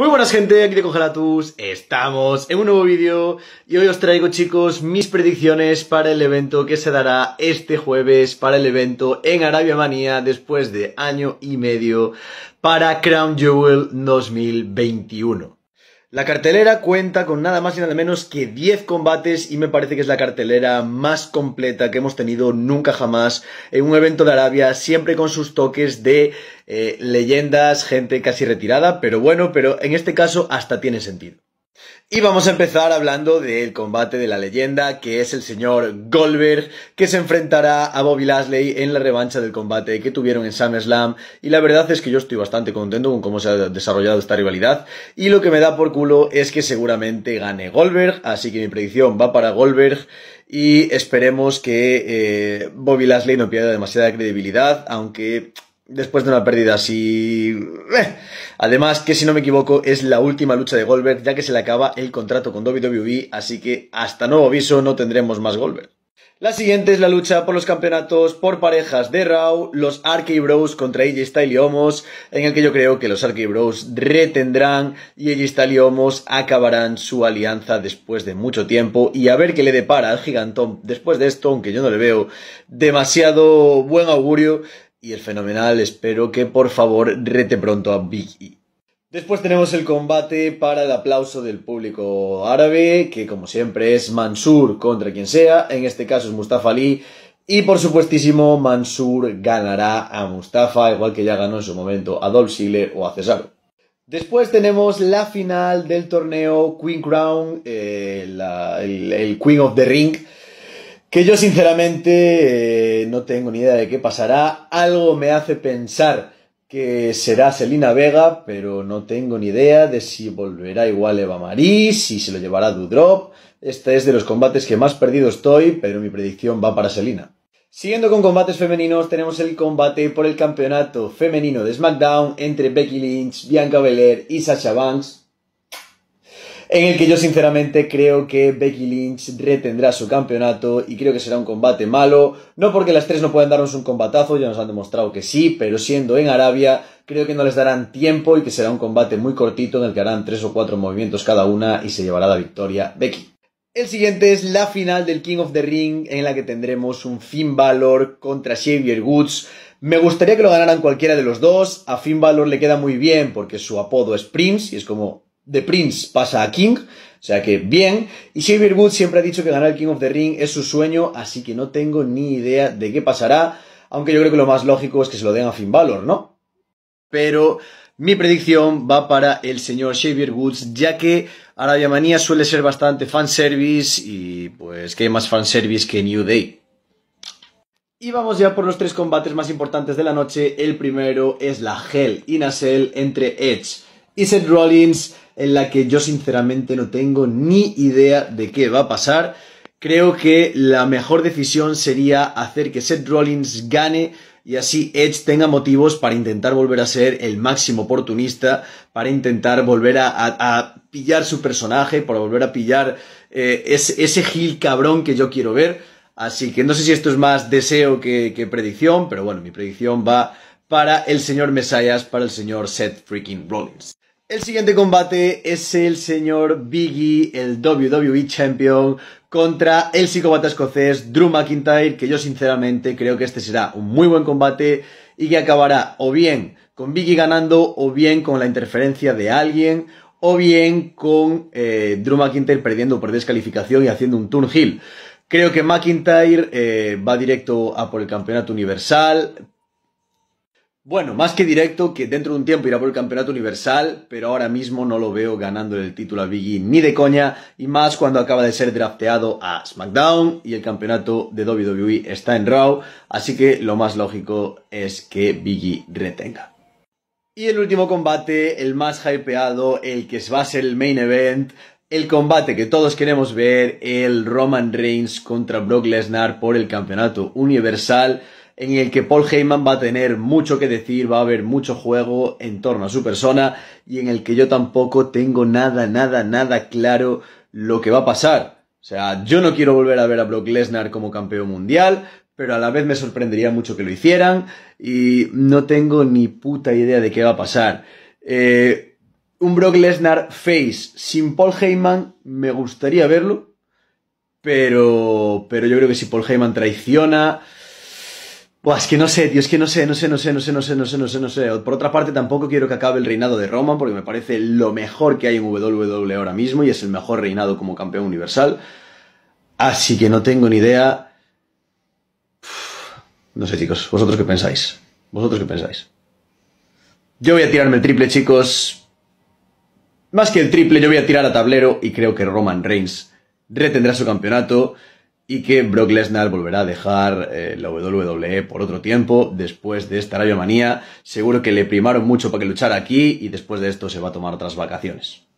Muy buenas gente, aquí de cogeratus estamos en un nuevo vídeo y hoy os traigo chicos mis predicciones para el evento que se dará este jueves para el evento en Arabia Manía después de año y medio para Crown Jewel 2021. La cartelera cuenta con nada más y nada menos que 10 combates y me parece que es la cartelera más completa que hemos tenido nunca jamás en un evento de Arabia, siempre con sus toques de eh, leyendas, gente casi retirada, pero bueno, pero en este caso hasta tiene sentido. Y vamos a empezar hablando del combate de la leyenda, que es el señor Goldberg, que se enfrentará a Bobby Lashley en la revancha del combate que tuvieron en SummerSlam. Y la verdad es que yo estoy bastante contento con cómo se ha desarrollado esta rivalidad. Y lo que me da por culo es que seguramente gane Goldberg, así que mi predicción va para Goldberg. Y esperemos que eh, Bobby Lashley no pierda demasiada credibilidad, aunque después de una pérdida así. Eh. Además, que si no me equivoco, es la última lucha de Goldberg, ya que se le acaba el contrato con WWE, así que hasta nuevo aviso no tendremos más Goldberg. La siguiente es la lucha por los campeonatos por parejas de Raw, los Arky Bros contra AJ y Homos, en el que yo creo que los Arky Bros retendrán y AJ y Homos acabarán su alianza después de mucho tiempo y a ver qué le depara al gigantón después de esto, aunque yo no le veo demasiado buen augurio, y el fenomenal. Espero que por favor rete pronto a Big e. Después tenemos el combate para el aplauso del público árabe, que como siempre es Mansur contra quien sea, en este caso es Mustafa Ali, y por supuestísimo Mansur ganará a Mustafa, igual que ya ganó en su momento a Dolph Ziggler o a Cesaro. Después tenemos la final del torneo Queen Crown, eh, el Queen of the Ring, que yo sinceramente eh, no tengo ni idea de qué pasará. Algo me hace pensar que será Selina Vega, pero no tengo ni idea de si volverá igual Eva Marí si se lo llevará Dudrop. Este es de los combates que más perdido estoy, pero mi predicción va para Selina. Siguiendo con combates femeninos, tenemos el combate por el campeonato femenino de SmackDown entre Becky Lynch, Bianca Belair y Sasha Banks en el que yo sinceramente creo que Becky Lynch retendrá su campeonato y creo que será un combate malo, no porque las tres no puedan darnos un combatazo, ya nos han demostrado que sí, pero siendo en Arabia, creo que no les darán tiempo y que será un combate muy cortito en el que harán tres o cuatro movimientos cada una y se llevará la victoria Becky. El siguiente es la final del King of the Ring en la que tendremos un Finn Balor contra Xavier Woods. Me gustaría que lo ganaran cualquiera de los dos. A Finn Balor le queda muy bien porque su apodo es Prince y es como The Prince pasa a King, o sea que bien. Y Xavier Woods siempre ha dicho que ganar el King of the Ring es su sueño, así que no tengo ni idea de qué pasará, aunque yo creo que lo más lógico es que se lo den a Finn Balor, ¿no? Pero mi predicción va para el señor Xavier Woods, ya que Arabia Manía suele ser bastante fanservice y pues que hay más fanservice que New Day. Y vamos ya por los tres combates más importantes de la noche. El primero es la Hell y a entre Edge, y Seth Rollins, en la que yo sinceramente no tengo ni idea de qué va a pasar. Creo que la mejor decisión sería hacer que Seth Rollins gane y así Edge tenga motivos para intentar volver a ser el máximo oportunista, para intentar volver a, pillar su personaje, para volver a pillar eh, ese, gil cabrón que yo quiero ver. Así que no sé si esto es más deseo que, predicción, pero bueno, mi predicción va para el señor Mesayas, para el señor Seth Freaking Rollins. El siguiente combate es el señor Biggie, el WWE Champion, contra el psicópata escocés Drew McIntyre, que yo sinceramente creo que este será un muy buen combate y que acabará o bien con Biggie ganando, o bien con la interferencia de alguien, o bien con eh, Drew McIntyre perdiendo por descalificación y haciendo un turn heel. Creo que McIntyre eh, va directo a por el campeonato universal, bueno, más que directo, que dentro de un tiempo irá por el campeonato universal, pero ahora mismo no lo veo ganando el título a Biggie ni de coña, y más cuando acaba de ser drafteado a SmackDown y el campeonato de WWE está en Raw, así que lo más lógico es que Biggie retenga. Y el último combate, el más hypeado, el que va a ser el main event, el combate que todos queremos ver, el Roman Reigns contra Brock Lesnar por el campeonato universal en el que Paul Heyman va a tener mucho que decir, va a haber mucho juego en torno a su persona y en el que yo tampoco tengo nada, nada, nada claro lo que va a pasar. O sea, yo no quiero volver a ver a Brock Lesnar como campeón mundial, pero a la vez me sorprendería mucho que lo hicieran y no tengo ni puta idea de qué va a pasar. Eh, un Brock Lesnar face sin Paul Heyman me gustaría verlo, pero, pero yo creo que si Paul Heyman traiciona, Buah, es que no sé, tío, es que no sé, no sé, no sé, no sé, no sé, no sé, no sé, no sé. Por otra parte, tampoco quiero que acabe el reinado de Roman, porque me parece lo mejor que hay en WWE ahora mismo y es el mejor reinado como campeón universal. Así que no tengo ni idea. No sé, chicos, vosotros qué pensáis. Vosotros qué pensáis. Yo voy a tirarme el triple, chicos. Más que el triple, yo voy a tirar a tablero y creo que Roman Reigns retendrá su campeonato y que Brock Lesnar volverá a dejar eh, la WWE por otro tiempo después de esta Arabia Manía. Seguro que le primaron mucho para que luchara aquí y después de esto se va a tomar otras vacaciones.